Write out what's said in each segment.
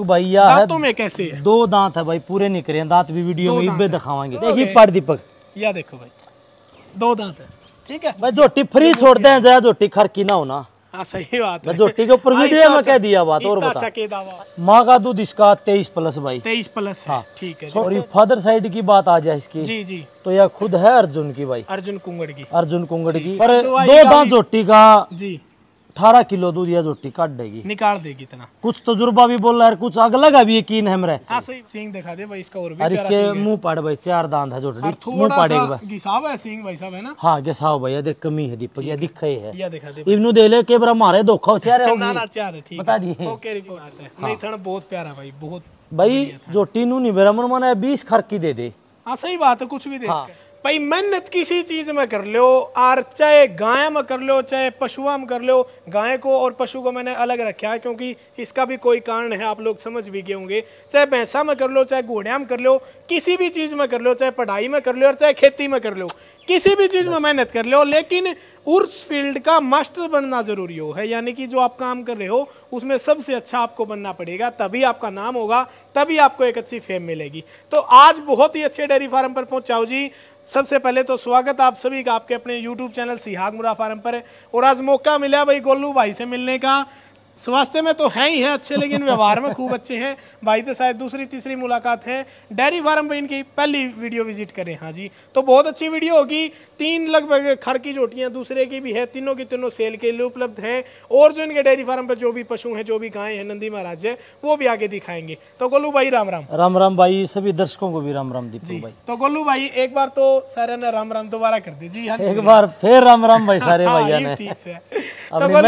भैया दांतों में कैसे है? दो दांत है भाई पूरे निकले हैं दांत भी वीडियो में इबे दिखावाएंगे देखिए पर दीपक या देखो भाई दो दांत है ठीक है भाई जोटी फ्री छोड़ते हैं जरा जोटी की ना होना हां सही बात है जोटी के ऊपर हाँ, वीडियो में कह अच्छा- दिया बात और बता अच्छा मां का दूध इसका 23 प्लस भाई 23 प्लस है हाँ। ठीक है और फादर साइड की बात आ जाए इसकी जी जी तो यह खुद है अर्जुन की भाई अर्जुन कुंगड़ की अर्जुन कुंगड़ की तो पर दो दांत जोटी का जी अठारह किलो दूध यह जोटी काट देगी निकाल देगी इतना कुछ तजुर्बा भी बोल रहा है कुछ अलग का भी यकीन है मेरे हाँ, सिंह दिखा दे भाई इसका और भी इसके मुंह पाड़ भाई चार दांत है जोटी मुंह पाड़ेगी भाई घिसाव है सिंह भाई साहब है ना हां घिसाव भाई देख कमी है दीपक ये दिख ही है ये दिखा दे इवनु दे ले के बरा मारे धोखा चेहरे होगी ना ना चार ठीक बता दिए ओके रिपोर्ट है हाँ। नहीं थोड़ा बहुत प्यारा भाई बहुत भाई जोटी नु नहीं मेरा मन माना 20 खरकी दे दे हां सही बात है कुछ भी दे हाँ। भाई मेहनत किसी चीज़ में कर लो और चाहे गाय में कर लो चाहे पशुआ में कर लो गाय को और पशु को मैंने अलग रखा है क्योंकि इसका भी कोई कारण है आप लोग समझ भी गए होंगे चाहे भैंसा में कर लो चाहे घोड़िया में कर लो किसी भी चीज़ में कर लो चाहे पढ़ाई में कर लो और चाहे खेती में कर लो किसी भी चीज़ में मेहनत कर लो लेकिन उस फील्ड का मास्टर बनना ज़रूरी हो है यानी कि जो आप काम कर रहे हो उसमें सबसे अच्छा आपको बनना पड़ेगा तभी आपका नाम होगा तभी आपको एक अच्छी फेम मिलेगी तो आज बहुत ही अच्छे डेयरी फार्म पर पहुंचाओ जी सबसे पहले तो स्वागत आप सभी का आपके अपने YouTube चैनल सिहाग मुरा फार्म पर है और आज मौका मिला भाई गोलू भाई से मिलने का स्वास्थ्य में तो है ही है अच्छे लेकिन व्यवहार में खूब अच्छे हैं भाई तो शायद दूसरी तीसरी मुलाकात है डेयरी फार्म पर इनकी पहली वीडियो विजिट करें हाँ जी तो बहुत अच्छी वीडियो होगी तीन लगभग खर की चोटियाँ दूसरे की भी है तीनों की तीनों सेल के लिए उपलब्ध हैं और जो इनके डेयरी फार्म पर जो भी पशु हैं जो भी गाय हैं नंदी महाराज है वो भी आगे दिखाएंगे तो गोलू भाई राम राम राम राम भाई सभी दर्शकों को भी राम राम जी भाई तो गोलू भाई एक बार तो सारे ने राम राम दोबारा कर दीजिए हाँ एक बार फिर राम राम भाई सारे हाँ, भाई ठीक है तो तो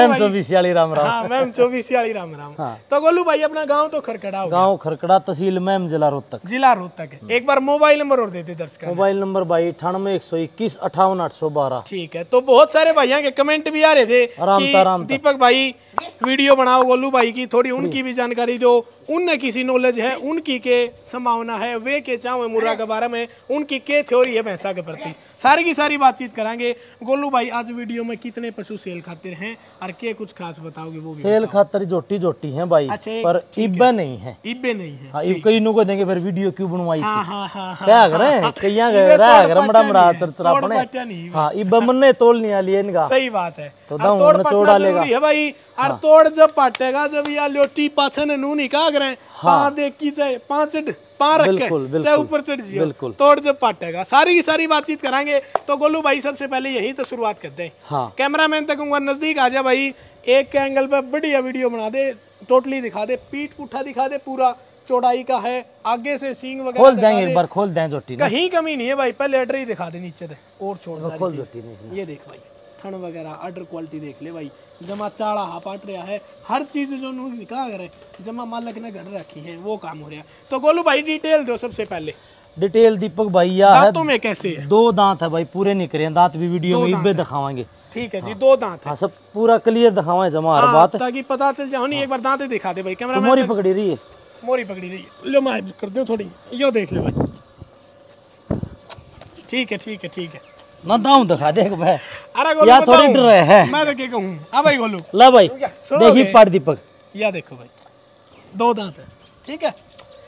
राम राम हाँ, चौबीसी राम राम हाँ। तो गोलू भाई अपना गांव तो खरकड़ा गांव खरकड़ा तहसील मैम जिला रोहतक जिला रोहतक है एक बार मोबाइल नंबर और देते दर्शक मोबाइल नंबर भाई अठानवे एक सौ इक्कीस अठावन आठ सौ बारह ठीक है तो बहुत सारे भाई के कमेंट भी आ रहे थे दीपक भाई वीडियो बनाओ गोलू भाई की थोड़ी उनकी भी जानकारी दो उनने किसी नॉलेज है उनकी के संभावना है वे के चाव मुर्रा के बारे में उनकी के थ्योरी है भैंसा के प्रति सारी की सारी बातचीत करेंगे गोलू भाई आज वीडियो में कितने पशु सेल खातिर हैं और के कुछ खास बताओगे वो सेल खातिर जोटी जोटी अच्छा, है भाई पर इब्बे नहीं है इब्बे नहीं है हाँ, को देंगे फिर वीडियो क्यों बनवाई क्या कर रहे हैं कई रहा मड़ा मड़ा हाँ, इब्बे मन तोल नहीं आ लिया इनका सही बात है तो तोड़ लेगा है भाई हाँ। तोड़ जब पाटेगा जब या लोटी ने नू करे हाँ देखी चाहे पांच ऊपर चढ़ बिल्कुल तोड़ जब पाटेगा सारी की सारी बातचीत कराएंगे तो गोलू भाई सबसे पहले यही तो शुरुआत करते हैं हाँ। कैमरा मैन तक नजदीक आ जा भाई एक एंगल पर बढ़िया वीडियो बना दे टोटली दिखा दे पीठ पुठा दिखा दे पूरा चौड़ाई का है आगे से सींग वगैरह खोल देंगे एक बार खोल दें जोटी कहीं कमी नहीं है भाई पहले दिखा दे नीचे और छोड़ खोल जोटी ये देख भाई मक्खन वगैरह अडर क्वालिटी देख ले भाई जमा चाड़ा हा पाट रहा है हर चीज़ जो उन्होंने कहा करे जमा मालक ने घर रखी है वो काम हो रहा है तो गोलू भाई डिटेल दो सबसे पहले डिटेल दीपक भैया है में कैसे है? दो दांत है भाई पूरे निकले दांत भी वीडियो में इबे दिखावांगे ठीक है जी हाँ। दो दांत है हाँ, सब पूरा क्लियर दिखावा है जमा हर हाँ, बात ताकि पता चल जाओ नहीं एक बार दांत दिखा दे भाई कैमरा तो मोरी पकड़ी रही है मोरी पकड़ी रही है लो मैं कर दूं थोड़ी यो देख ले भाई ठीक है ठीक है ठीक है ना दाऊ दिखा देख भाई अरे गोलू थोड़ी डर रहे हैं मैं क्या कहूं हां भाई गोलू ला भाई देखी पार दीपक या देखो भाई दो दांत है ठीक है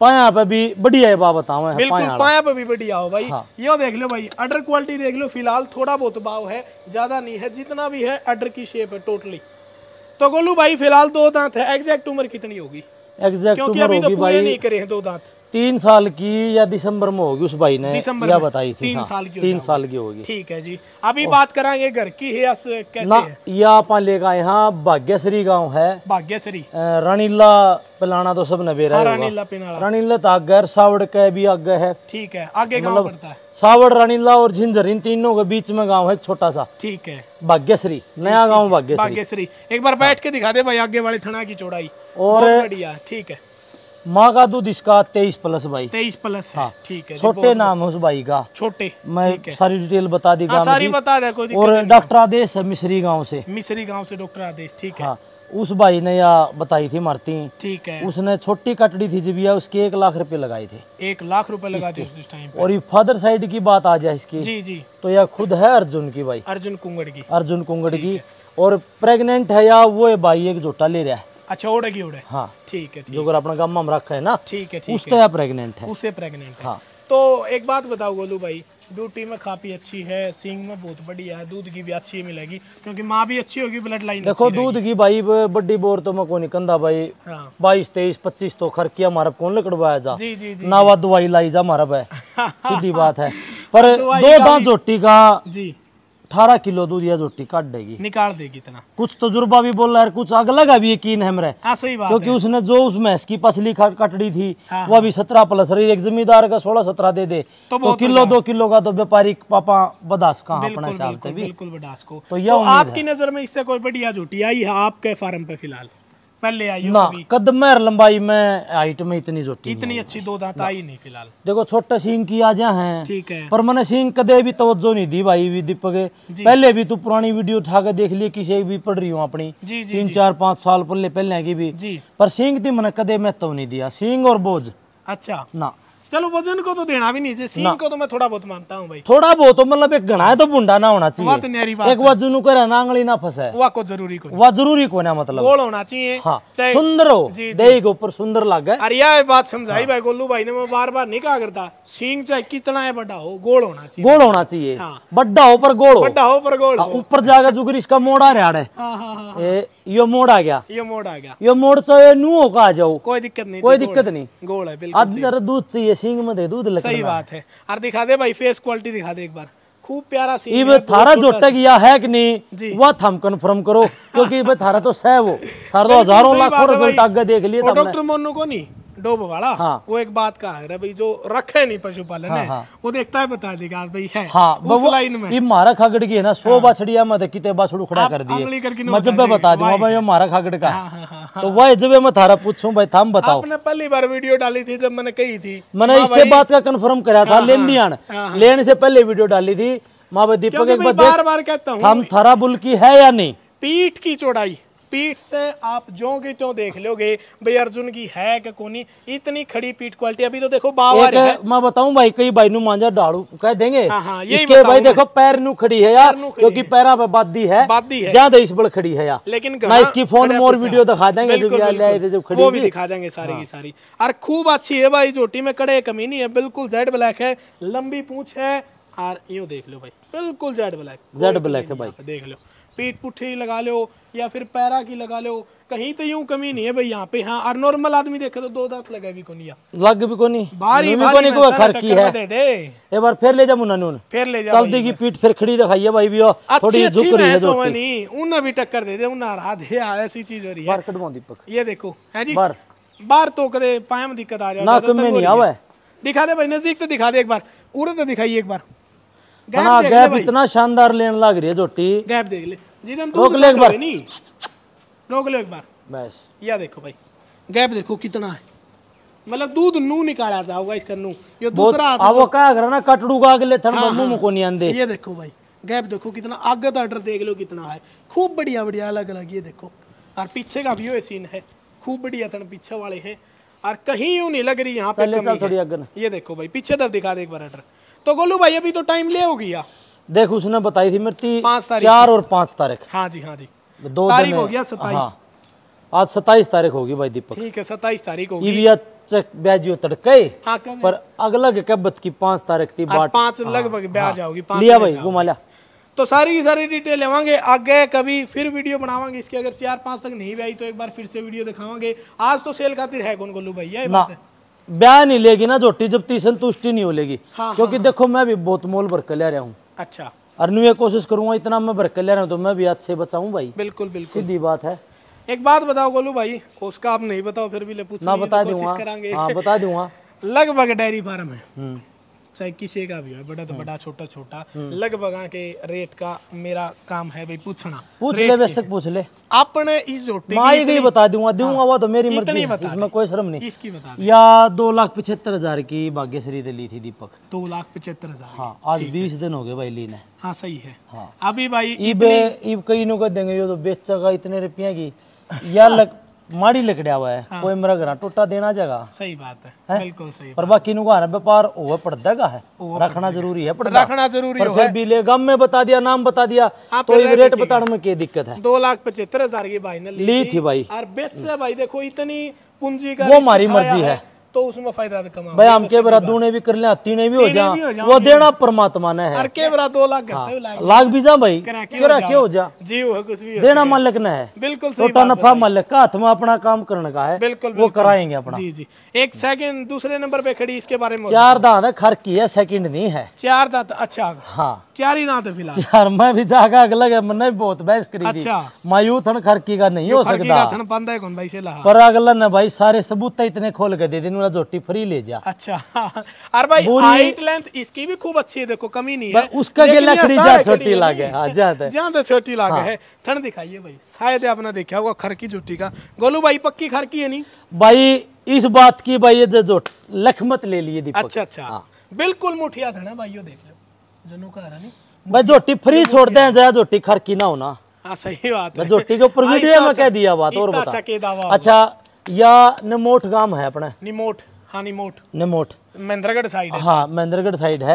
पाया पे भी बढ़िया है बा बताओ है बिल्कुल पाया, पाया पे भी बढ़िया हो भाई हाँ। यो देख लो भाई अडर क्वालिटी देख लो फिलहाल थोड़ा बहुत भाव है ज्यादा नहीं है जितना भी है अडर की शेप है टोटली तो गोलू भाई फिलहाल दो दांत है एग्जैक्ट उम्र कितनी होगी एग्जैक्ट क्योंकि अभी तो पूरे नहीं करे हैं दो दांत तीन साल की या दिसंबर में होगी उस भाई ने या बताई थी तीन हाँ, साल की तीन साल की होगी ठीक है जी अभी बात कराएंगे घर की है कैसे ना ये आप लेकर आए हाँ भाग्यश्री गांव है भाग्यश्री रणीला पिलाना तो सब नबे रहे रणीला रानीला तागर तो सावड़ का भी आगे है ठीक है आगे मतलब सावड़ रानीला और झिंझर इन तीनों के बीच में गाँव है छोटा सा ठीक है भाग्यश्री नया गाँव भाग्यश्री एक बार बैठ के दिखा दे भाई आगे वाले थाना की चौड़ाई और ठीक है माँ का दूध इसका तेईस प्लस भाई तेईस प्लस हाँ ठीक है छोटे नाम है उस भाई का छोटे मैं सारी डिटेल बता दी हाँ, सारी बता दे कोई और डॉक्टर आदेश है मिश्री गाँव से मिश्री गाँव से डॉक्टर आदेश ठीक है हाँ, उस भाई ने यह बताई थी मारती ठीक है उसने छोटी कटड़ी थी जबिया उसके एक लाख रुपए लगाए थे एक लाख रुपए लगा थे उस टाइम और ये फादर साइड की बात आ जाए इसकी जी जी तो यह खुद है अर्जुन की भाई अर्जुन कुंगड़ की अर्जुन कुंगड़ की और प्रेग्नेंट है या वो भाई एक जोटा ले रहा है अच्छा ओड़े की ओडे हाँ ठीक है जो अगर अपना गम हम रखा है ना ठीक है उससे प्रेगनेंट है उससे प्रेगनेंट है हाँ तो एक बात बताओ गोलू भाई ड्यूटी में काफी अच्छी है सिंग में बहुत बढ़िया है दूध की भी अच्छी मिलेगी क्योंकि माँ भी अच्छी होगी ब्लड लाइन देखो दूध की भाई बड़ी बोर तो मैं को कंधा भाई हाँ। बाईस तेईस पच्चीस तो खरकिया हमारा कौन लकड़वाया जा जी जी जी नावा दवाई लाई जा हमारा भाई सीधी बात है पर दो दांत झोटी का जी अठारह किलो दूध यह जोटी काट देगी निकाल देगी इतना कुछ तजुर्बा तो भी बोल रहा है कुछ अगला का भी यकीन है मेरे हाँ, सही बात क्योंकि उसने जो उस भैंस की पसली कटड़ी थी हाँ, वो अभी हाँ। सत्रह प्लस रही एक जमींदार का सोलह सत्रह दे दे तो, तो किलो दो किलो का तो व्यापारी पापा बदास कहा अपना हिसाब से बिल्कुल बदास को तो यह तो आपकी नजर में इससे कोई बढ़िया झूठी आई है आपके फार्म पे फिलहाल मैं आई ना कद में लंबाई में हाइट में इतनी छोटी इतनी अच्छी दो दांत आई नहीं फिलहाल देखो छोटे सींग की आजा हैं ठीक है पर मैंने सींग कदे भी तवज्जो नहीं दी भाई भी दीपक पहले भी तू पुरानी वीडियो उठा के देख लिए किसी भी पढ़ रही हूँ अपनी तीन चार पांच साल पहले पहले की भी पर सींग थी मैंने कदे महत्व नहीं दिया सींग और बोझ अच्छा ना चलो वजन को तो देना भी नहीं चाहिए सीन को तो मैं थोड़ा बहुत मानता हूँ भाई थोड़ा बहुत तो मतलब एक घना है तो बुंडा ना होना चाहिए बात न्यारी बात एक वजन को रहना आंगली ना फसे वह को जरूरी को वह जरूरी को ना मतलब गोल होना चाहिए हाँ सुंदर हो दही के ऊपर सुंदर लग गए अरे ये बात समझाई हाँ। भाई गोलू भाई ने मैं बार बार नहीं कहा करता सींग चाहे कितना है बड़ा हो गोल होना चाहिए गोल होना चाहिए हाँ। बड्डा हो पर गोल हो बड्डा हो पर गोल हाँ, ऊपर जाकर जुगर इसका मोड़ आ रहा है यो मोड़ आ गया यो मोड़ आ गया यो मोड़ चाहे तो नू हो कहा जाओ कोई दिक्कत नहीं कोई दिक्कत नहीं गोल है आज दूध चाहिए सींग में दे दूध लगना सही बात है और दिखा दे भाई फेस क्वालिटी दिखा दे एक बार खूब प्यारा सी थारा जो जोटा किया है कि नहीं वह थम कन्फर्म करो क्योंकि थारा तो सह वो थारा तो हजारों लाखों रिजल्ट देख लिए डॉक्टर मोनू को नहीं डोब वाला हाँ वो एक बात का है भाई जो रखे नहीं पशुपालन हाँ, हाँ। वो देखता है बता देगा भाई है हाँ उस लाइन में ये मारा खागड़ की है ना सो हाँ। बाछड़िया मत कितने बछड़ू खड़ा कर दिए मैं जब बता दूंगा भाई ये मारा खागड़ का हाँ, हाँ, तो वही जब मैं थारा पूछूं भाई थाम बताओ आपने पहली बार वीडियो डाली थी जब मैंने कही थी मैंने इससे बात का कन्फर्म करा था लेन दियान लेन से पहले वीडियो डाली थी माँ दीपक एक बार बार कहता हूँ हम थारा बुल की है या नहीं पीठ की चौड़ाई पीठ तो आप जो की त्यों देख लोगे भाई अर्जुन की है कि कोनी इतनी खड़ी पीठ क्वालिटी अभी तो देखो बाबा है मैं बताऊं भाई कई भाई नु डालू कह देंगे हाँ, हाँ, इसके भाई देखो पैर नु खड़ी है यार क्योंकि पैरा पे बादी है ज्यादा इस बड़ खड़ी है यार लेकिन इसकी फोन में और वीडियो दिखा देंगे खड़ी वो भी दिखा देंगे सारी हाँ। की सारी और खूब अच्छी है भाई जोटी में कड़े कमी नहीं है बिल्कुल जेड ब्लैक है लंबी पूछ है और यूं देख लो भाई बिल्कुल जेड ब्लैक जेड ब्लैक है भाई देख लो पेट पुट्ठे लगा लो या फिर पैरा की लगा लो कहीं तो यूं कमी नहीं है भाई यहाँ पे हाँ और नॉर्मल आदमी देखे तो दो दांत लगा भी कोनी लग भी कोनी बारी बारी को खर की है दे दे एक बार फिर ले जा नून फिर ले जा चलती की पीठ फिर खड़ी दिखाइए भाई भी थोड़ी झुक रही है सोवनी उन्हें भी टक्कर दे दे उन्हें हरा दे हाँ, ऐसी चीज हो रही है बार दीपक ये देखो है जी बार बार तो कदे पाए में दिक्कत आ जाए ना तुम दिखा दे भाई नजदीक तो दिखा दे एक बार उड़े तो दिखाइए एक बार गैप इतना शानदार लेन लग रही है जोटी गैप देख ले जिदन रोक ले एक बार नहीं रोक लो एक बार बस यह देखो भाई गैप देखो कितना है मतलब दूध नू निकाला जाओगा इसका नू ये दूसरा वो क्या ना कटड़ू अगले थन हाँ, हाँ, मुंह को नहीं आंदे ये देखो भाई गैप देखो कितना आगे का तो ऑर्डर देख लो कितना है खूब बढ़िया बढ़िया अलग अलग ये देखो और पीछे का भी सीन है खूब बढ़िया थन पीछे वाले हैं और कहीं यूं नहीं लग रही यहाँ पे कमी है ये देखो भाई पीछे तरफ दिखा दे एक बार ऑर्डर तो गोलू भाई अभी तो टाइम ले होगी यार देख उसने बताई थी मृत्यु तारीख चार और पांच तारीख हाँ जी हाँ जी दो तारीख हो गया सताईस हाँ, आज सताईस तारीख होगी भाई दीपक ठीक है सताइस तारीख होगी ये चेक ब्याजियो तड़के हाँ, पर अगला के कब्बत की पांच तारीख थी पांच हाँ। लगभग ब्याज आओगी हाँ। लिया भाई घुमा लिया तो सारी की सारी डिटेल लेवांगे आगे कभी फिर वीडियो बनावांगे इसके अगर चार पांच तक नहीं ब्याई तो एक बार फिर से वीडियो दिखावांगे आज तो सेल खातिर है कौन गोलू भैया ब्याह नहीं लेगी ना जोटी जब ती संतुष्टि नहीं हो हाँ, क्योंकि देखो मैं भी बहुत मोल भर कर ले रहा हूँ अच्छा और न्यू कोशिश करूंगा इतना मैं भरकर ले रहा हूँ तो मैं भी हाथ से बचाऊँ भाई बिल्कुल बिल्कुल सीधी बात है एक बात बताओ गोलू भाई उसका आप नहीं बताओ फिर भी ले पूछ ना बता तो दूंगा हाँ बता दूंगा लगभग डेयरी फार्म है हम्म। चाहे किसी का भी हो बड़ा तो हाँ। बड़ा छोटा छोटा हाँ। लगभग के रेट का मेरा काम है भाई पूछना पूछ ले वैसे पूछ ले आपने इस रोटी मैं ही बता दूंगा दूंगा हाँ, वो तो मेरी मर्जी है इसमें कोई शर्म नहीं इसकी बता दे। या दो लाख पचहत्तर हजार की भाग्यश्री ली थी दीपक दो लाख पचहत्तर हजार हाँ आज बीस दिन हो गए भाई ली ने हाँ सही है अभी भाई ईब ईब कई नो देंगे यो तो बेचेगा इतने रुपया की या माड़ी लकड़िया हुआ है हाँ। कोई मेरा घर टोटा देना जगह सही बात है, है? बिल्कुल सही पर बाकी नुकार व्यापार हो पड़ता का है रखना जरूरी है रखना जरूरी पर फिर बिले गम में बता दिया नाम बता दिया तो रेट बताने में क्या दिक्कत है दो लाख पचहत्तर हजार की भाई ने ली थी भाई और बेच भाई देखो इतनी पूंजी का वो हमारी मर्जी है तो उसमें फायदा तो कमा भाई हम तो के बरा दूने भी कर लिया तीने भी हो जा वो देना परमात्मा ने है हाँ। लाख भी जा भाई करा हो जा जी कुछ भी देना मालिक ने है बिल्कुल छोटा नफा मालिक का हाथ में अपना काम करने का है बिल्कुल वो कराएंगे अपना जी जी एक सेकंड दूसरे नंबर पे खड़ी इसके बारे में चार दांत है खर की है सेकंड नहीं है चार दांत अच्छा हाँ चार ही दांत है फिलहाल चार मैं भी जागा अगला है मैंने बहुत बहस करी अच्छा मायूथ खरकी का नहीं हो सकता पर अगला ने भाई सारे सबूत इतने खोल के दे दिन वाला जोटी फ्री ले जा अच्छा हाँ। और भाई हाइट लेंथ इसकी भी खूब अच्छी है देखो कमी नहीं है उसका के लकड़ी ज्यादा छोटी लागे हां ज्यादा ज्यादा छोटी लागे हाँ। है थन दिखाइए भाई शायद आपने देखा होगा खर की जोटी का गोलू भाई पक्की खर की है नहीं भाई इस बात की भाई ये जो लखमत ले लिए दीपक अच्छा अच्छा हाँ। बिल्कुल मुठिया धना भाइयों देख लो जनु का रहा नहीं भाई जोटी फ्री छोड़ दे जा जोटी खर की ना होना हां सही बात है जोटी के ऊपर वीडियो में कह अच्छा- दिया बात और बता अच्छा या निमोट गांव है अपना निमोठ हाँ निमोठ निमोठ महेंद्रगढ़ साइड है हाँ महेंद्रगढ़ साइड है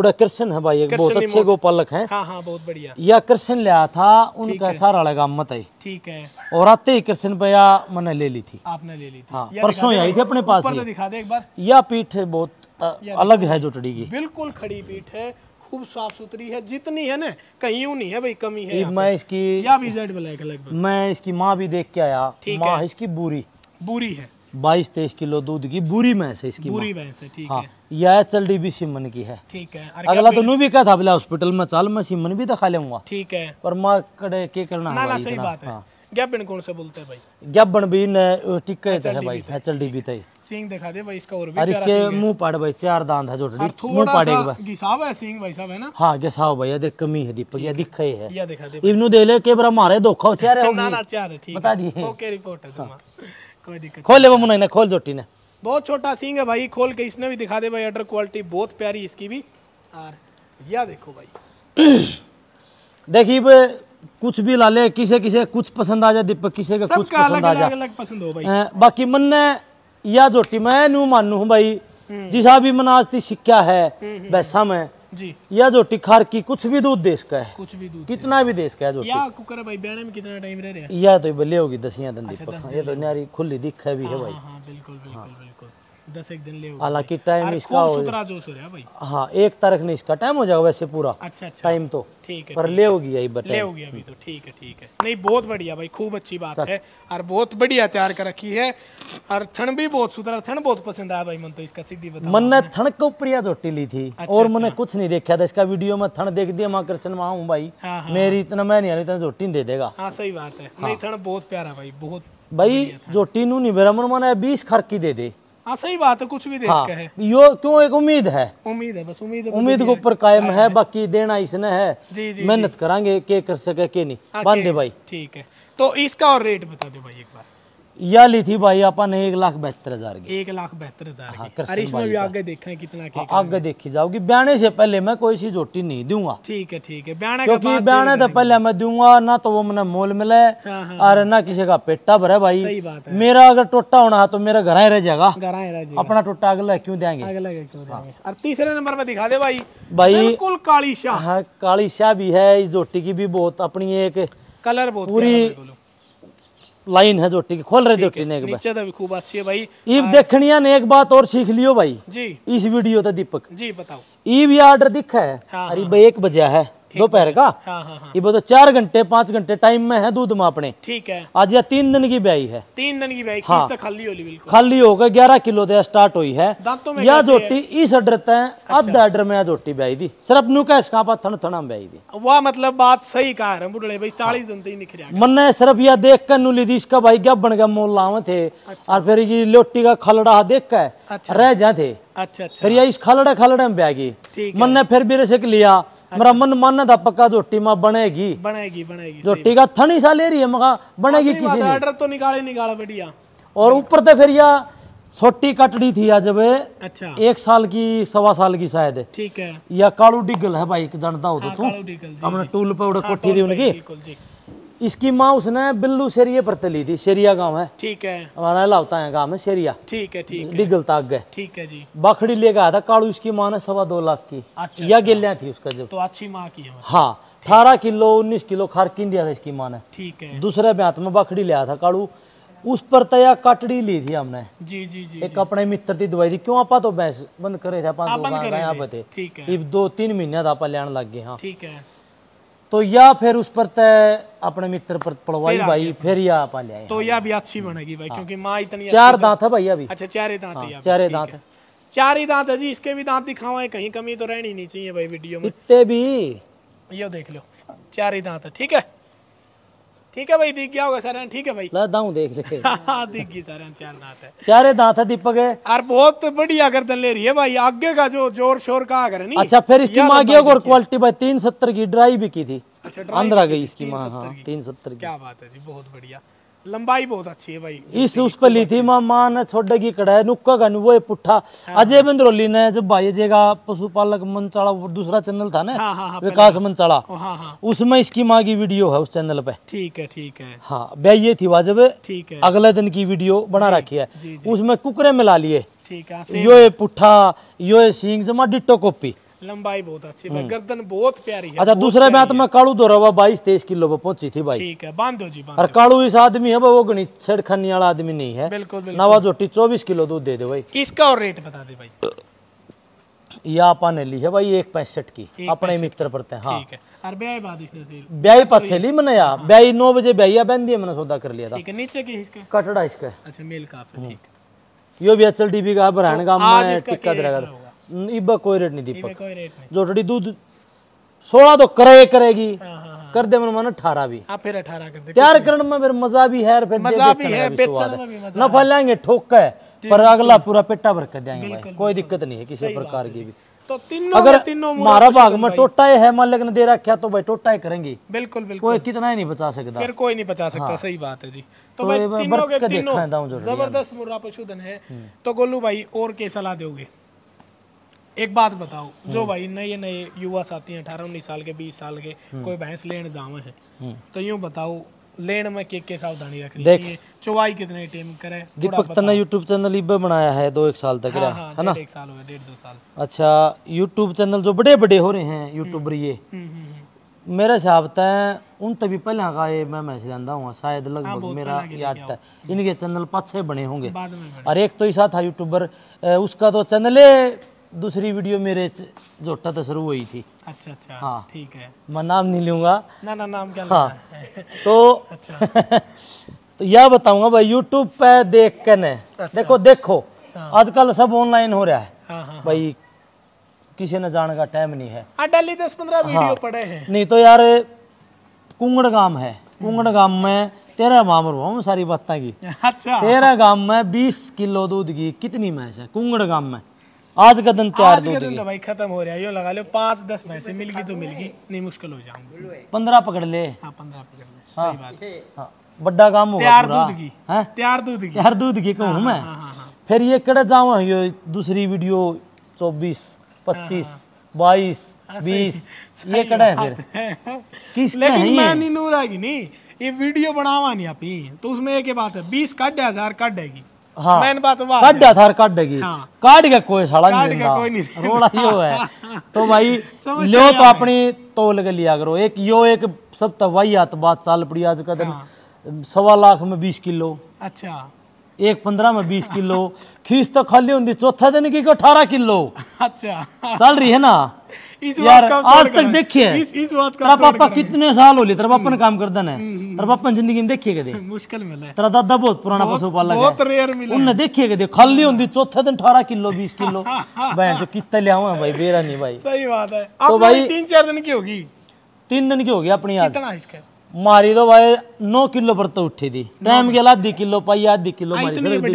उड़ा कृष्ण है भाई एक बहुत अच्छे गोपालक है हाँ हाँ बहुत बढ़िया या कृष्ण लिया था उनका सारा लगा मत आई ठीक है और आते ही कृष्ण भैया मैंने ले ली थी आपने ले ली थी हाँ परसों आई थी अपने पास दिखा दे एक बार यह पीठ बहुत अलग है जुटड़ी की बिल्कुल खड़ी पीठ है खूब साफ सुथरी है जितनी है ना कहीं नहीं है भाई कमी है मैं इसकी या ब्लैक मैं इसकी माँ भी देख के आया माँ इसकी बुरी बुरी है बाईस तेईस किलो दूध की बुरी भैंस है इसकी बुरी भैंस है ठीक हाँ, है यह चल डी बी सिमन की है ठीक है अगला तो नू भी क्या था बोला हॉस्पिटल में चाल मैं सिमन भी दिखा लूंगा ठीक है पर माँ कड़े के करना ना, ना, सही बात है हाँ। कौन से बोलते हैं भाई गैबन भी न टिक्के है भाई एचएल डीबी तय सिंह दिखा दे भाई इसका और भी और इसके मुंह पाड़ भाई चार दांत है जोटड़ी मुंह पाड़े भाई घिसाव है सिंह भाई साहब है ना हां घिसाव भाई ये देख कमी है दीपक ये दिखे है ये दिखा दे इवनु दे के बरा मारे धोखा हो चार है ना ना चार ठीक बता दिए ओके रिपोर्ट है तुम्हारा हाँ। खोल ले खोल दो टीना बहुत छोटा सींग है भाई खोल के इसने भी दिखा दे भाई अडर क्वालिटी बहुत प्यारी इसकी भी और यह देखो भाई देखिए कुछ भी ला ले किसे किसे कुछ पसंद आ जाए दीपक किसे का कुछ का पसंद आ जाए अलग पसंद हो भाई आ, बाकी मन या जोटी मैं नू मानू हूँ भाई हम्म। जिसा भी मनाजती सिक्का है वैसा हम्म, हम्म। मैं जी या जो टिखार की कुछ भी दूध देश का है कुछ भी दूध कितना भी देश का है जो या कुकर भाई बयाने में कितना टाइम रह रहा है या तो बल्ले होगी दसियां धंधी अच्छा, ये तो न्यारी खुली दिख है भी है हाँ, भाई हां हाँ, बिल्कुल बिल्कुल हाँ। दस एक दिन ले हालांकि टाइम इसका हो भाई हाँ एक तारीख नहीं इसका टाइम हो जाएगा वैसे पूरा अच्छा अच्छा टाइम तो ठीक है पर ले होगी यही बता ले होगी अभी तो ठीक है ठीक है नहीं बहुत बढ़िया भाई खूब अच्छी बात है और बहुत बढ़िया तैयार कर रखी है और थन भी बहुत सुथरा थन बहुत पसंद आया भाई मन तो इसका सीधी बता मन ने थन को प्रिया झोटी ली थी अच्छा, और मैंने अच्छा। कुछ नहीं देखा था इसका वीडियो में थन देख दिया माँ कृष्ण माँ हूँ भाई हाँ, हाँ। मेरी इतना मैं नहीं इतना झोटी दे देगा हाँ सही बात है नहीं हाँ। थन बहुत प्यारा भाई बहुत भाई जो टीनू नहीं बेरा मन माना बीस खर दे दे हाँ सही बात है कुछ भी देश हाँ, का है यो क्यों एक उम्मीद है उम्मीद है बस उम्मीद उम्मीद के ऊपर कायम हाँ, है हाँ। बाकी देना इसने है जी जी मेहनत करांगे के कर सके के नहीं हाँ, बांधे भाई ठीक है तो इसका और रेट बता दो भाई एक बार या ली थी भाई अपन एक लाख बहत्तर हजार की एक लाख बहत्तर हजार हाँ, भी आगे देखा कितना हाँ, आगे देखी जाओगी ब्याने से पहले मैं कोई सी जोटी नहीं दूंगा ठीक है ठीक है ब्याने क्योंकि ब्याने तो पहले मैं दूंगा ना तो वो मैंने मोल मिले हाँ, हाँ, और हाँ। ना किसी का पेटा भरे भाई मेरा अगर टोटा होना है तो मेरा घर ही रह जाएगा अपना टोटा अगला क्यों देंगे तीसरे नंबर में दिखा दे भाई भाई काली शाह काली शाह भी है इस जोटी की भी बहुत अपनी एक कलर बहुत पूरी लाइन है जो की खोल रहे जोटी एक नीचे तो भी खूब अच्छी है भाई ईब देखनिया ने एक बात और सीख लियो भाई जी इस वीडियो तो दीपक जी बताओ ईव यार्ड दिखा है हाँ, अरे हाँ।, हाँ। एक बजा है दोपहर का हाँ, हाँ, हाँ। ये बताओ चार घंटे पांच घंटे टाइम में है दूध में ठीक है आज यह तीन दिन की ब्याई है तीन दिन की ब्याई हाँ खाली होली बिल्कुल खाली होकर ग्यारह किलो दे तो स्टार्ट हुई है यह जोटी इस ऑर्डर अच्छा। तय अध ऑर्डर में जोटी ब्याई दी सिर्फ न्यू कैश कहाँ थन थना ब्याई दी वह मतलब बात सही कहा रहे बुढ़े भाई चालीस दिन ही निकल सिर्फ यह देख कर नुली दी इसका भाई क्या बन गया मोल लावे थे अच्छा। और फिर ये लोटी का खलड़ा देख कर अच्छा। रह जाए थे अच्छा अच्छा फिर यही खालड़ा खालड़े में बह मन ने फिर भी से लिया अच्छा। मेरा मन मानना था पक्का झोटी माँ बनेगी बनेगी बनेगी जो टीका थनी सा ले रही है मगा बनेगी हाँ, किसी ने ऑर्डर तो निकाले निकाला बढ़िया और ऊपर से फिर यह छोटी कटड़ी थी आज अच्छा एक साल की सवा साल की शायद ठीक है या कालू डिगल है भाई जानता हो तो हाँ, तू हमने टूल पे उड़े हाँ, कोठी रही उनकी इसकी माँ उसने बिल्लू शेरिया पर तली थी शेरिया गांव है ठीक है हमारा लावता है गांव है शेरिया ठीक है ठीक डिगल ताक गए ठीक है जी बाखड़ी लेके आया था काड़ू इसकी माँ ने सवा दो लाख की अच्छा, या अच्छा। गिल्या थी उसका जब तो अच्छी माँ की है हाँ अठारह किलो उन्नीस किलो खारकिन दिया था इसकी माँ ने ठीक है दूसरे ब्यात में बाखड़ी लिया था काड़ू उस पर तया कटड़ी ली थी हमने जी जी जी एक अपने मित्र की दवाई थी क्यों आपा तो भैंस बंद करे थे दो तीन महीने था आप लैन लग गए हाँ। ठीक है तो या फिर उस पर तय अपने मित्र पर पड़वाई भाई फिर या आप आ तो या भी अच्छी बनेगी भाई हाँ। क्योंकि माँ इतनी चार तो- दांत है भाई अभी अच्छा चारे दांत हाँ, है चारे दांत है चार ही दांत है जी इसके भी दांत दिखावा कहीं कमी तो रहनी नहीं चाहिए भाई वीडियो में इतने भी ये देख लो चार ही दांत है ठीक है ठीक है भाई दिख गया होगा सर ठीक है भाई दाऊ देख ले दिख गई सर चार दांत है चार दांत है दीपक है और बहुत बढ़िया गर्दन ले रही है भाई आगे का जो जोर शोर का आगे नहीं अच्छा फिर इसकी माँ की और क्वालिटी भाई तीन सत्तर की ड्राई भी की थी अच्छा आ गई इसकी माँ हाँ तीन सत्तर क्या बात है जी बहुत बढ़िया लंबाई बहुत अच्छी है भाई इस उस पर ली थी मां ने छोड़ की कढ़ाई नुक्का का हाँ। वो पुट्ठा अजय बिंद्रोली ने जब भाई जगह पशुपालक मंचाड़ा दूसरा चैनल था ना हाँ, हाँ, हाँ विकास मंचाला हाँ, हाँ, उसमें इसकी माँ की वीडियो है उस चैनल पे ठीक है ठीक है हाँ भाई ये थी वाजब ठीक है अगले दिन की वीडियो बना रखी है उसमें कुकरे मिला लिए ठीक है यो पुट्ठा यो सींग जमा डिटो कॉपी लंबाई बहुत अच्छी है हम्म। गर्दन बहुत प्यारी है अच्छा दूसरे मैच में कालू दो बाईस तेईस किलो पे पहुंची थी भाई ठीक है बांधो जी बांधो और कालू इस आदमी है वो गणित छेड़खानी वाला आदमी नहीं है बिल्कुल, नवा जोटी चौबीस किलो दूध दे दे भाई इसका और रेट बता दे भाई ली है भाई एक पैंसठ की अपने मित्र पड़ते हैं हाँ। ब्याई बाद ब्याई हाँ। मैंने यार ब्याई नौ बजे ब्याइया बहन दिया मैंने सौदा कर लिया था नीचे की इसका कटड़ा इसका अच्छा मेल काफी हम्म। ठीक यो भी अचल डीबी का हरियाणा तो का टिक्का दरगा ईबा कोई नहीं दीपक कोई रेट दूध सोलह तो करे करेगी हाँ, हाँ, हाँ। कर दे मन अठारह भी आप फिर अठारह कर दे तैयार करने में फिर मजा भी है फिर मजा भी है नफा लेंगे ठोक है पर अगला पूरा पेटा भर कर देंगे कोई दिक्कत नहीं है किसी प्रकार की भी तो तीनों अगर तीनों हमारा भाग में टोटा है मालिक ने दे रखा तो भाई टोटा करेंगे बिल्कुल बिल्कुल कोई कितना ही नहीं बचा सकता फिर कोई नहीं बचा सकता हाँ। सही बात है जी तो, तो भाई तीनों के तीनों जबरदस्त मुर्रा पशुधन है हम्म। तो गोलू भाई और क्या सलाह दोगे एक बात बताओ जो हम्म। भाई नए नए युवा साथी हैं अठारह उन्नीस साल के बीस साल के हम्म। कोई भैंस लेन जावे हैं हम्म। तो यूँ बताओ लेन में के के सावधानी रखनी देख चौवाई कितने टाइम करे दीपक तन्ना यूट्यूब चैनल इबे बनाया है दो एक साल तक हाँ, हाँ, है ना एक साल हो गया डेढ़ दो साल अच्छा यूट्यूब चैनल जो बड़े बड़े हो रहे हैं यूट्यूबर ये मेरा हिसाब है उन तभी पहले का ये मैं मैसेज आंदा हूँ शायद हाँ, लगभग मेरा याद था इनके चैनल पाँच छः बने होंगे और एक तो ऐसा था यूट्यूबर उसका तो चैनल दूसरी वीडियो मेरे जोटा तो शुरू हुई थी अच्छा अच्छा हाँ ठीक है मैं नाम नहीं लूंगा ना ना नाम क्या हाँ तो अच्छा तो यह बताऊंगा भाई यूट्यूब पे देख के अच्छा। देखो देखो हाँ। आजकल सब ऑनलाइन हो रहा है हाँ, हाँ, हाँ, भाई किसी ने जाने का टाइम नहीं है हाँ, डेली दस पंद्रह हाँ। पड़े हैं नहीं तो यार कुंगड़ गांव है कुंगड़ गांव में तेरा मामर हुआ सारी बात की अच्छा गांव में बीस किलो दूध की कितनी मैच है कुंगड़ गांव में आज का दिन तैयार तो आज का दिन तो भाई खत्म हो रहा है यूँ लगा लो पाँच दस भैंसे मिल गई तो मिल गई नहीं मुश्किल हो जाऊंगा पंद्रह पकड़ ले हाँ पंद्रह पकड़ ले सही हाँ। बात है हाँ बड़ा काम होगा तैयार दूध की हैं तैयार दूध की तैयार दूध की कहूँ मैं हाँ, हाँ, फिर ये कड़े जावा ये दूसरी वीडियो चौबीस पच्चीस बाईस बीस ये कड़ा है फिर किस लेकिन मैं नहीं नूर आएगी नहीं ये वीडियो बनावा नहीं आप तो उसमें एक बात है बीस काट हजार काट देगी हाँ मैन बात हाँ। कोई तो भाई लो तो अपनी तोल के करो एक सब तवाही हाथ बात सवा लाख में बीस किलो अच्छा एक पंद्रह में बीस किलो खीस तो खाली होंगी चौथा दिन की अठारह किलो अच्छा चल रही है ना इस यार आज तक देखिए तेरा पापा कितने साल हो लिए तेरा पापा ने काम कर देना है हम्म, हम्म। तेरा पापा जिंदगी में देखिए कदे मुश्किल मिले तेरा दादा बहुत पुराना पशुपालक बहुत रेयर उनने देखिए कदे खाली होंगी चौथे दिन अठारह किलो बीस किलो भाई जो कितने लिया हुआ भाई बेरा नहीं भाई सही बात है तो भाई तीन चार दिन की होगी तीन दिन की होगी अपनी याद मारी तो भाई नौ किलो पर तो उठी थी टाइम गया आधी किलो पाई आधी किलो हाँ, मारी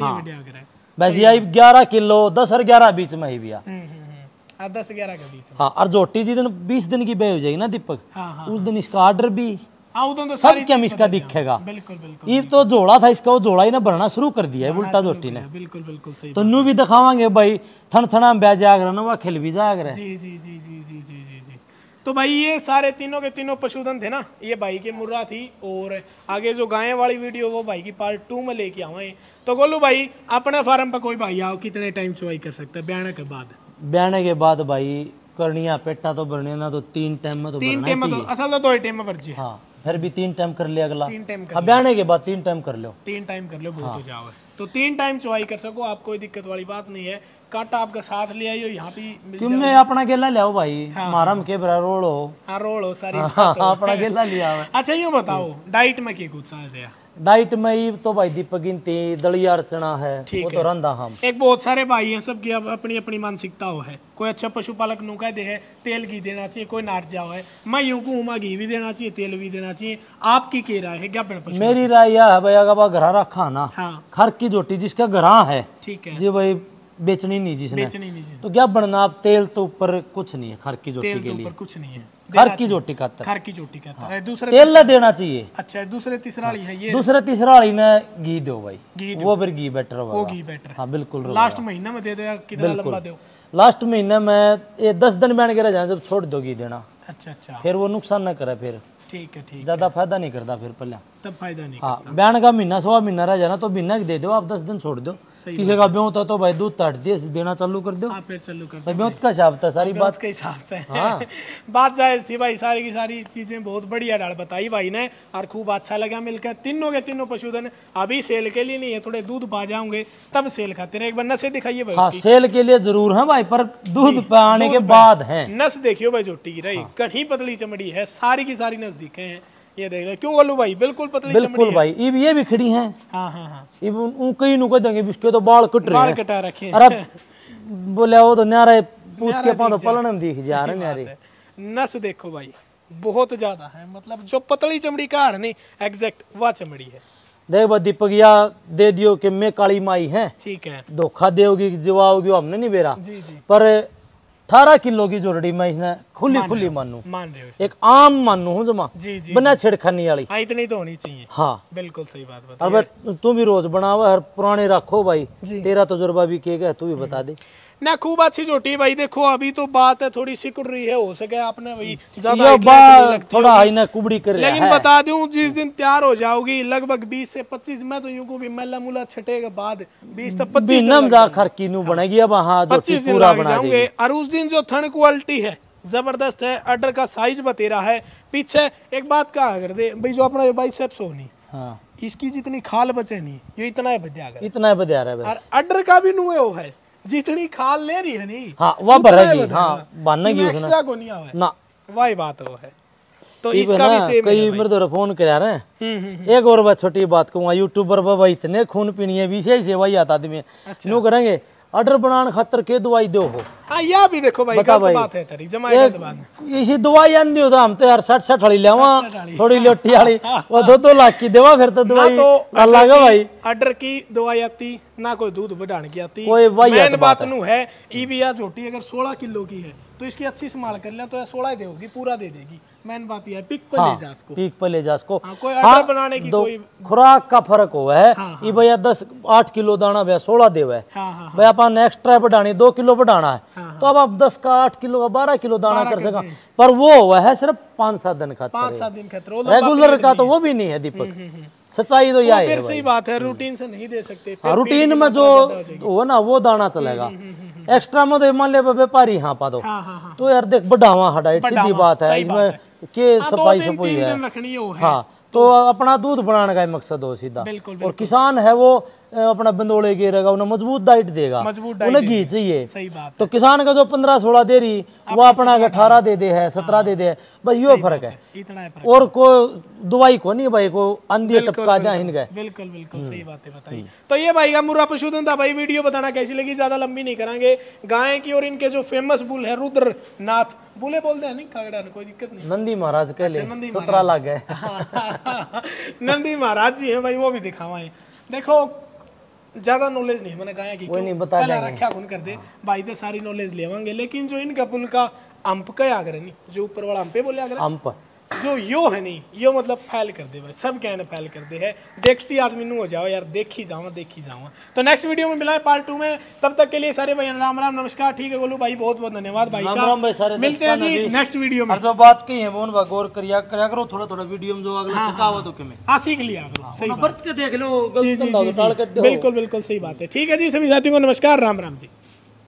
हाँ। वैसे आई ग्यारह किलो दस और ग्यारह बीच में ही भैया हम्म, हम्म, हम्म। हाँ, दस ग्यारह हाँ और जोटी जी दिन बीस दिन की हो जाएगी ना दीपक उस दिन इसका ऑर्डर भी तो सब क्या इसका दिखेगा बिल्कुल बिल्कुल ये तो जोड़ा था इसका वो जोड़ा ही भरना शुरू कर दिया है उल्टा जोटी ने बिल्कुल बिल्कुल सही तो नू भी दिखावांगे भाई थन थना बह जागर ना वह खेल भी जागरा जी जी जी जी जी जी जी तो भाई ये सारे तीनों के तीनों पशुधन थे ना ये भाई के मुर्रा थी और आगे जो गाय वाली वीडियो वो भाई की पार्ट टू में लेके आवाए तो गोलू भाई अपने फार्म पर कोई भाई आओ कितने टाइम चुवाई कर सकते हैं ब्याने के बाद ब्याने के बाद भाई करनिया पेटा तो बरने ना तो तीन टाइम में तो तीन टाइम में तो असल तो दो ही टाइम में भर जी हाँ फिर भी तीन टाइम कर लिया अगला तीन टाइम कर अब हाँ, आने के बाद तीन टाइम कर लो तीन टाइम कर लो बहुत हाँ। हो जाओ तो तीन टाइम चुवाई कर सको आप कोई दिक्कत वाली बात नहीं है कट आपके साथ ले आई हो यहाँ पे तुम मैं अपना केला ले आओ भाई हमारा हाँ। के बरा रोल हो हाँ रोल हो सारी हाँ, अपना केला लिया हुआ अच्छा यूँ बताओ डाइट में की कुछ चल है डाइट में ही तो भाई दीपक गिनती दलिया अर्चना है वो तो रंदा हम एक बहुत सारे भाई हैं सब की अब अपनी अपनी मानसिकता हो है कोई अच्छा पशुपालक नौका दे है तेल घी देना चाहिए कोई नाट जाओ है मैं यूं को मैं घी भी देना चाहिए तेल भी देना चाहिए आपकी क्या राय है क्या पशु मेरी राय यह है भाई अगर घर रखा ना हाँ खर की जोटी जिसका घर है ठीक है जी भाई बेचनी नहीं जिसने बेचनी नहीं तो क्या बड़नाप तेल तो ऊपर कुछ नहीं है खर की जोटी तो के लिए कुछ नहीं है खर की जोटी का खर की जोटी का हाँ। दूसरे तेल ना देना चाहिए अच्छा दूसरे तीसरा वाली है ये दूसरे तीसरा ने घी दो भाई घी वो फिर घी बेटर होगा वो घी बेटर हाँ बिल्कुल लास्ट महीने में दे दो कितना लंबा दो लास्ट महीने में ये दस दिन बैठ के रह जाए जब छोड़ दो घी देना अच्छा अच्छा फिर वो नुकसान ना करे फिर ठीक है ठीक ज्यादा फायदा नहीं करता फिर पहले तब फायदा नहीं हाँ बयान का महीना सवा महीना रह जाना तो महीना दे दो आप दस दिन छोड़ दो किसी का ब्योत तो भाई दूध ताट दिए देना चालू कर दो हाँ, चालू कर ब्योत का हिसाब सारी बात का हिसाब है हाँ। बात जायज थी भाई सारी की सारी चीजें बहुत बढ़िया डाल बताई भाई ने और खूब अच्छा लगा मिलकर तीनों के तीनों पशुधन अभी सेल के लिए नहीं है थोड़े दूध पा जाओगे तब सेल खाते रहे एक बार नशे दिखाइए भाई हाँ, सेल के लिए जरूर है भाई पर दूध पाने के बाद है नस देखियो भाई जोटी की रही कहीं पतली चमड़ी है सारी की सारी नस दिखे हैं ये देख ले क्यों गलू भाई बिल्कुल पतली बिल्कुल भाई इब ये भी खड़ी हैं हाँ हाँ हाँ इब उन कई नु कह देंगे इसके तो बाल कट रहे बाल कटा रखे अरे बोले वो तो न्यारे पूछ के अपन तो पलनम दिख जा रहे न्यारे नस देखो भाई बहुत ज्यादा है मतलब जो पतली चमड़ी का हर नहीं एग्जैक्ट वह चमड़ी है देख बा दीपक या दे दियो कि मैं काली माई है ठीक है धोखा दोगी जवाओगी हमने नहीं बेरा जी जी पर अठारह किलो की जोड़ी मैं इसने खुली खुली मानू मान रहे एक आम मानू हूँ जमा जी जी बना छिड़खानी वाली हाँ इतनी तो होनी चाहिए हाँ बिल्कुल सही बात बता अब तू भी रोज बनावा हर पुराने रखो भाई तेरा तजुर्बा भी किए गया तू भी बता दे ना खूब अच्छी छोटी भाई देखो अभी तो बात है थोड़ी सिकुड़ रही है हो सके आपने भाई ज्यादा तो थोड़ा हाई ना कुबड़ी कर लेकिन बता दू जिस दिन तैयार हो जाओगी लगभग बीस से पच्चीस में तो यूं को भी मेला मुला छटेगा बाद 20 तक 25 खरकी बनेगी अब हां जो पूरा बना देंगे और उस दिन जो थन क्वालिटी है जबरदस्त है अर्डर का साइज बतेरा है पीछे एक बात कहा कर दे भाई जो अपना बाइसेप्स होनी हाँ इसकी जितनी खाल बचे नहीं ये इतना है बद्या इतना है बद्या रहा है और अर्डर का भी नुए हो है जितनी खाल ले रही है नी हाँ वह भर रही हाँ की उसने को नहीं आवे ना वही बात वो है तो इसका भी सेम कई मेरे फोन कर रहे हैं हम्म, हम्म, हम्म। एक और बात छोटी बात कहूंगा यूट्यूबर इतने खून पीनी है विशेष आता आदमी अच्छा। करेंगे आर्डर बनाने खातर के दवाई दो हो हाँ, या भी देखो भाई बता बात है तेरी जमाई बात है इसी दवाई आंदी हो तो हम तो यार 60 60 वाली लेवा थोड़ी लोटी वाली वो दो दो लाख की देवा फिर तो दवाई तो अल्लाह का भाई आर्डर की दवाई आती ना कोई दूध बढ़ाने की आती कोई मेन बात नु है ई भी या छोटी अगर 16 किलो की है तो इसकी अच्छी संभाल कर ले तो 16 ही देगी पूरा दे देगी मेन बात यह पिक पर हाँ, ले जा इसको पिक पर ले जा इसको हाँ, कोई हाँ, बनाने की कोई खुराक का फर्क हो है हाँ, हाँ, भैया दस आठ किलो दाना भैया सोलह देवा है हाँ, हाँ, भाई अपन एक्स्ट्रा बढ़ानी दो किलो बढ़ाना है हाँ, हाँ, तो अब आप दस का आठ किलो का बारह किलो दाना कर सका पर वो हुआ है सिर्फ पाँच सात दिन खाते पाँच सात दिन खाते रेगुलर का तो वो भी नहीं है दीपक हम्म, हम्म, हम्म। सच्चाई तो यही है सही बात है रूटीन से नहीं दे सकते हाँ, रूटीन में जो हो ना वो दाना चलेगा एक्स्ट्रा में तो मान लिया व्यापारी यहाँ पा दो हाँ हाँ हाँ। तो यार देख बढ़ावा हटाई सीधी बात है इसमें के हाँ, सफाई सफाई है हाँ तो अपना दूध बनाने का मकसद हो सीधा और किसान है वो अपना बंदोले घेरेगा उन्हें मजबूत डाइट देगा उन्हें घी चाहिए तो किसान का जो पंद्रह सोलह दे रही वो अपना अठारह दे दे है सत्रह हाँ। दे दे है बस यो फर्क है और को दवाई को नहीं भाई को अंधे टपका दिया इनके बिल्कुल बिल्कुल हम्म। सही बात है बताई हम्म। तो ये भाई का मुर्रा पशुधन था भाई वीडियो बताना कैसी लगी ज्यादा लंबी नहीं करेंगे गाय की और इनके जो फेमस बुल है रुद्र नाथ बुले बोलते हैं नहीं कागड़ा कोई दिक्कत नहीं नंदी महाराज कह अच्छा, ले सत्रह लाख है नंदी महाराज जी है भाई वो भी दिखावा देखो ਜ਼ਿਆਦਾ ਨੋਲੇਜ ਨਹੀਂ ਮਨੇ ਕਾਇਆ ਕਿ ਕੋਈ ਨਹੀਂ ਬਤਾ ਪਹਿਲਾਂ ਰੱਖਿਆ ਗੁਣ ਕਰਦੇ ਭਾਈ ਤੇ ਸਾਰੀ ਨੋਲੇਜ ਲੇਵਾਂਗੇ ਲੇਕਿਨ ਜੋ ਇਨ ਕਪੁਲ ਕਾ ਅੰਪ ਕਾ ਆ ਕਰਨੀ ਜੋ ਉੱਪਰ ਵਾਲਾ ਅੰਪੇ ਬੋਲਿਆ ਕਰ ਅੰਪ जो यो है नी यो मतलब फैल कर दे भाई सब कहने फैल कर दे है देखती आदमी नू हो जाओ यार देखी जाऊँ देखी जाऊँ तो नेक्स्ट वीडियो में मिला है पार्ट टू में तब तक के लिए सारे भाई राम राम नमस्कार ठीक है बोलू भाई बहुत बहुत धन्यवाद भाई राम राम भाई सारे मिलते हैं जी नेक्स्ट वीडियो में जो बात कही है वो भाई गौर करिया करा करो थोड़ा थोड़ा वीडियो में जो अगला हाँ, हाँ। सिखावा तो के में हां सीख लिया हाँ, सही के देख लो तो बिल्कुल बिल्कुल सही बात है ठीक है जी सभी साथियों को नमस्कार राम राम जी